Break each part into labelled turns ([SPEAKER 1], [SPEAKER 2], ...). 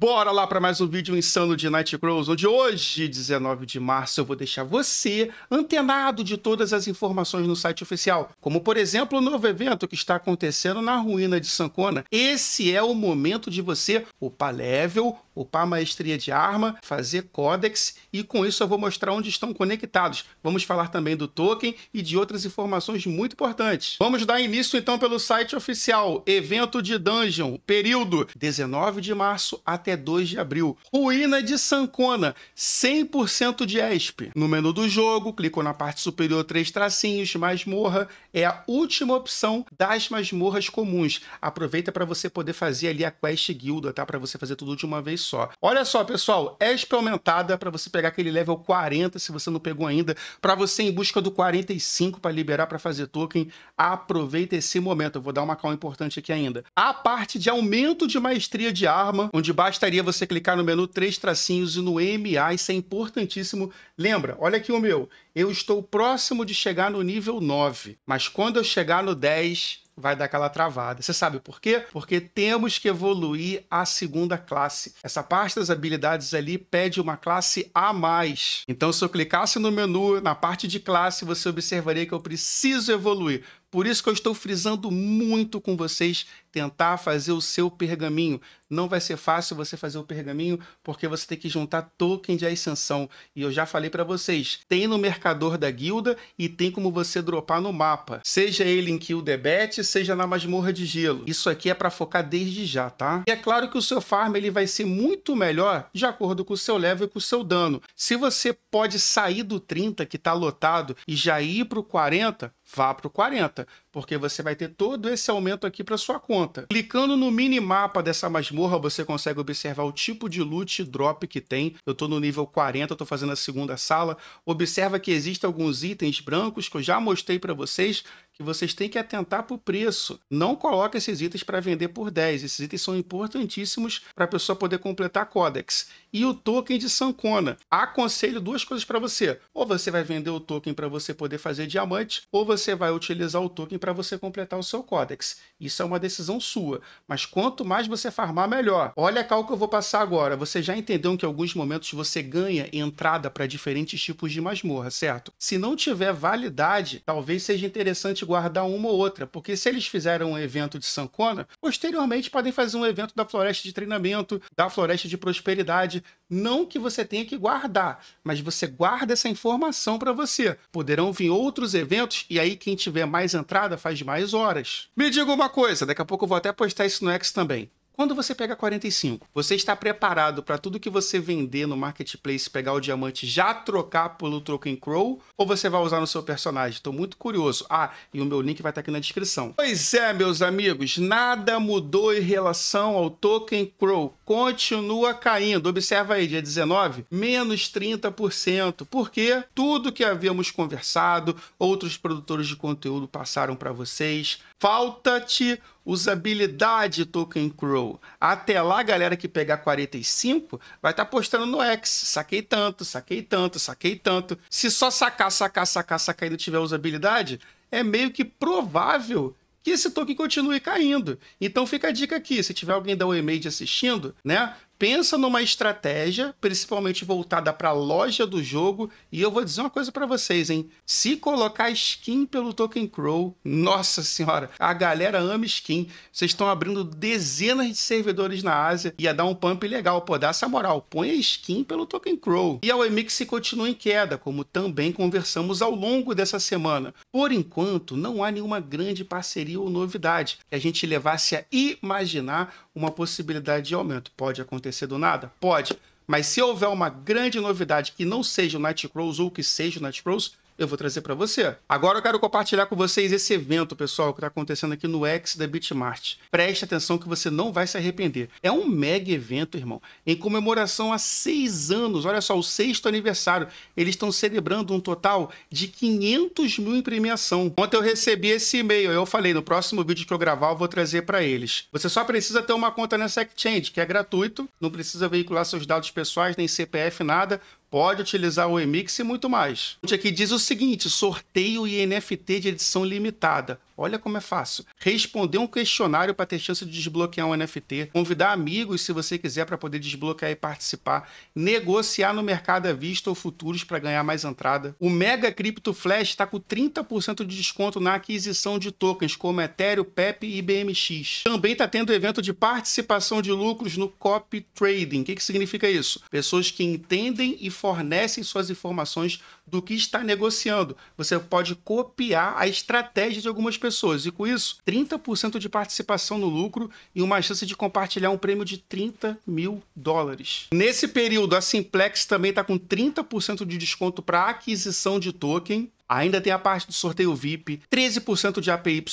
[SPEAKER 1] bora lá para mais um vídeo insano de Nightcrawls, onde hoje, 19 de março, eu vou deixar você antenado de todas as informações no site oficial, como por exemplo o novo evento que está acontecendo na ruína de Sancona. Esse é o momento de você upar level upar maestria de arma, fazer códex e com isso eu vou mostrar onde estão conectados. Vamos falar também do token e de outras informações muito importantes. Vamos dar início então pelo site oficial, evento de Dungeon, período 19 de março até 2 de abril. Ruína de Sancona, 100% de ESP. No menu do jogo, clico na parte superior três tracinhos, masmorra, é a última opção das masmorras comuns. Aproveita para você poder fazer ali a quest guilda, tá? Para você fazer tudo de uma vez só. Olha só, pessoal, é ESP aumentada para você pegar aquele level 40, se você não pegou ainda, para você em busca do 45 para liberar para fazer token, aproveita esse momento. Eu vou dar uma call importante aqui ainda. A parte de aumento de maestria de arma, onde bastaria você clicar no menu três tracinhos e no MA, isso é importantíssimo. Lembra, olha aqui o meu, eu estou próximo de chegar no nível 9, mas quando eu chegar no 10, vai dar aquela travada. Você sabe por quê? Porque temos que evoluir a segunda classe. Essa parte das habilidades ali pede uma classe a mais. Então, se eu clicasse no menu, na parte de classe, você observaria que eu preciso evoluir. Por isso que eu estou frisando muito com vocês tentar fazer o seu pergaminho. Não vai ser fácil você fazer o pergaminho, porque você tem que juntar token de ascensão. E eu já falei para vocês, tem no mercador da guilda e tem como você dropar no mapa. Seja ele em Kill Kildebet, seja na masmorra de gelo. Isso aqui é para focar desde já, tá? E é claro que o seu farm ele vai ser muito melhor de acordo com o seu level e com o seu dano. Se você pode sair do 30 que está lotado e já ir para o 40, vá para o 40, porque você vai ter todo esse aumento aqui para sua conta. Clicando no minimapa dessa masmorra, você consegue observar o tipo de loot drop que tem. Eu estou no nível 40, estou fazendo a segunda sala. Observa que existem alguns itens brancos que eu já mostrei para vocês vocês têm que atentar para o preço. Não coloque esses itens para vender por 10. Esses itens são importantíssimos para a pessoa poder completar a Codex. E o token de Sancona. Aconselho duas coisas para você. Ou você vai vender o token para você poder fazer diamante, ou você vai utilizar o token para você completar o seu Codex. Isso é uma decisão sua. Mas quanto mais você farmar, melhor. Olha cá o que eu vou passar agora. Você já entendeu que em alguns momentos você ganha entrada para diferentes tipos de masmorra, certo? Se não tiver validade, talvez seja interessante guardar uma ou outra, porque se eles fizeram um evento de Sancona, posteriormente podem fazer um evento da floresta de treinamento, da floresta de prosperidade. Não que você tenha que guardar, mas você guarda essa informação para você. Poderão vir outros eventos e aí quem tiver mais entrada faz mais horas. Me diga uma coisa, daqui a pouco eu vou até postar isso no X também. Quando você pega 45, você está preparado para tudo que você vender no marketplace, pegar o diamante, já trocar pelo Token Crow? Ou você vai usar no seu personagem? Estou muito curioso. Ah, e o meu link vai estar tá aqui na descrição. Pois é, meus amigos, nada mudou em relação ao Token Crow. Continua caindo. Observa aí, dia 19, menos 30%. Porque tudo que havíamos conversado, outros produtores de conteúdo passaram para vocês. Falta-te usabilidade Token Crow. Até lá, galera que pegar 45 vai estar tá postando no X. Saquei tanto, saquei tanto, saquei tanto. Se só sacar, sacar, sacar, sacar e não tiver usabilidade, é meio que provável que esse token continue caindo. Então fica a dica aqui, se tiver alguém da OEMAID assistindo, né? pensa numa estratégia, principalmente voltada para a loja do jogo, e eu vou dizer uma coisa para vocês, hein? Se colocar skin pelo Token Crow, nossa senhora, a galera ama skin. Vocês estão abrindo dezenas de servidores na Ásia, e ia dar um pump legal, pô, dá essa moral. Põe a skin pelo Token Crow. E a OMX continua em queda, como também conversamos ao longo dessa semana. Por enquanto, não há nenhuma grande parceria ou novidade que a gente levasse a imaginar uma possibilidade de aumento. Pode acontecer do nada? Pode. Mas se houver uma grande novidade que não seja o Nightcrawls ou que seja o Nightcrawls, eu vou trazer para você. Agora eu quero compartilhar com vocês esse evento, pessoal, que está acontecendo aqui no X da Bitmart. Preste atenção que você não vai se arrepender. É um mega evento, irmão, em comemoração a seis anos. Olha só, o sexto aniversário. Eles estão celebrando um total de 500 mil em premiação. Ontem eu recebi esse e-mail. Eu falei, no próximo vídeo que eu gravar, eu vou trazer para eles. Você só precisa ter uma conta nessa Exchange, que é gratuito. Não precisa veicular seus dados pessoais, nem CPF, nada pode utilizar o Emix e muito mais. aqui diz o seguinte: sorteio e NFT de edição limitada. Olha como é fácil. Responder um questionário para ter chance de desbloquear um NFT, convidar amigos se você quiser para poder desbloquear e participar, negociar no mercado à vista ou futuros para ganhar mais entrada. O Mega Crypto Flash está com 30% de desconto na aquisição de tokens como Ethereum, PEP e BMX. Também está tendo evento de participação de lucros no Copy Trading. O que, que significa isso? Pessoas que entendem e fornecem suas informações do que está negociando. Você pode copiar a estratégia de algumas pessoas pessoas, e com isso, 30% de participação no lucro e uma chance de compartilhar um prêmio de 30 mil dólares. Nesse período, a Simplex também está com 30% de desconto para aquisição de token. Ainda tem a parte do sorteio VIP, 13% de APY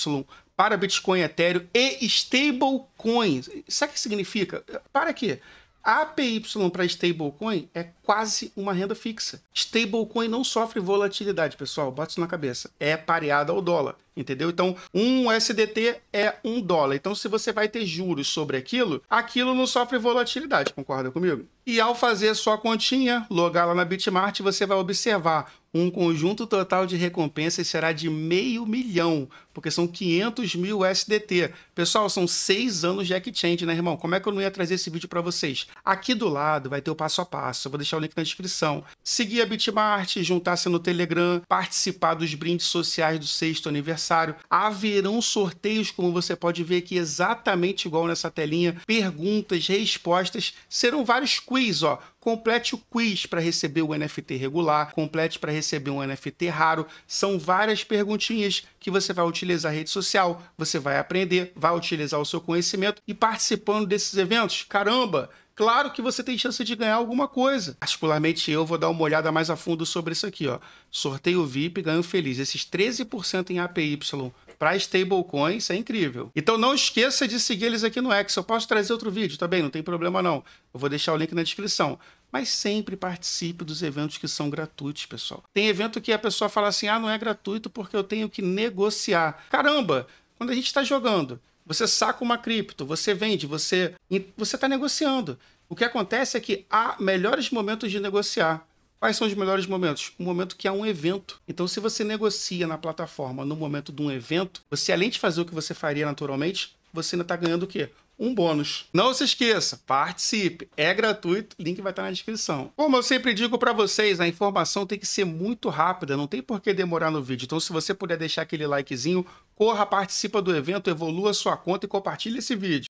[SPEAKER 1] para Bitcoin, Ethereum e stablecoins. Sabe o que significa? Para quê? A APY para stablecoin é quase uma renda fixa. Stablecoin não sofre volatilidade, pessoal. Bota isso na cabeça. É pareada ao dólar, entendeu? Então, um USDT é um dólar. Então, se você vai ter juros sobre aquilo, aquilo não sofre volatilidade, concorda comigo? E ao fazer sua continha, logar lá na Bitmart, você vai observar um conjunto total de recompensas será de meio milhão, porque são 500 mil SDT. Pessoal, são seis anos de exchange, né, irmão? Como é que eu não ia trazer esse vídeo para vocês? Aqui do lado vai ter o passo a passo, eu vou deixar o link na descrição. Seguir a Bitmart, juntar-se no Telegram, participar dos brindes sociais do sexto aniversário. Haverão sorteios, como você pode ver aqui, exatamente igual nessa telinha. Perguntas, respostas, serão vários quiz, ó Complete o quiz para receber o NFT regular, complete para receber um NFT raro. São várias perguntinhas que você vai utilizar a rede social, você vai aprender, vai utilizar o seu conhecimento e participando desses eventos, caramba, claro que você tem chance de ganhar alguma coisa. Particularmente eu vou dar uma olhada mais a fundo sobre isso aqui, ó. Sorteio VIP, ganho feliz. Esses 13% em APY para stablecoins é incrível. Então não esqueça de seguir eles aqui no X. Eu posso trazer outro vídeo também, tá não tem problema não. Eu vou deixar o link na descrição. Mas sempre participe dos eventos que são gratuitos, pessoal. Tem evento que a pessoa fala assim: ah, não é gratuito porque eu tenho que negociar. Caramba, quando a gente está jogando, você saca uma cripto, você vende, você você está negociando. O que acontece é que há melhores momentos de negociar. Quais são os melhores momentos? O momento que há é um evento. Então, se você negocia na plataforma no momento de um evento, você além de fazer o que você faria naturalmente, você ainda está ganhando o quê? Um bônus. Não se esqueça, participe. É gratuito, link vai estar tá na descrição. Como eu sempre digo para vocês, a informação tem que ser muito rápida, não tem por que demorar no vídeo. Então, se você puder deixar aquele likezinho, corra, participa do evento, evolua sua conta e compartilhe esse vídeo.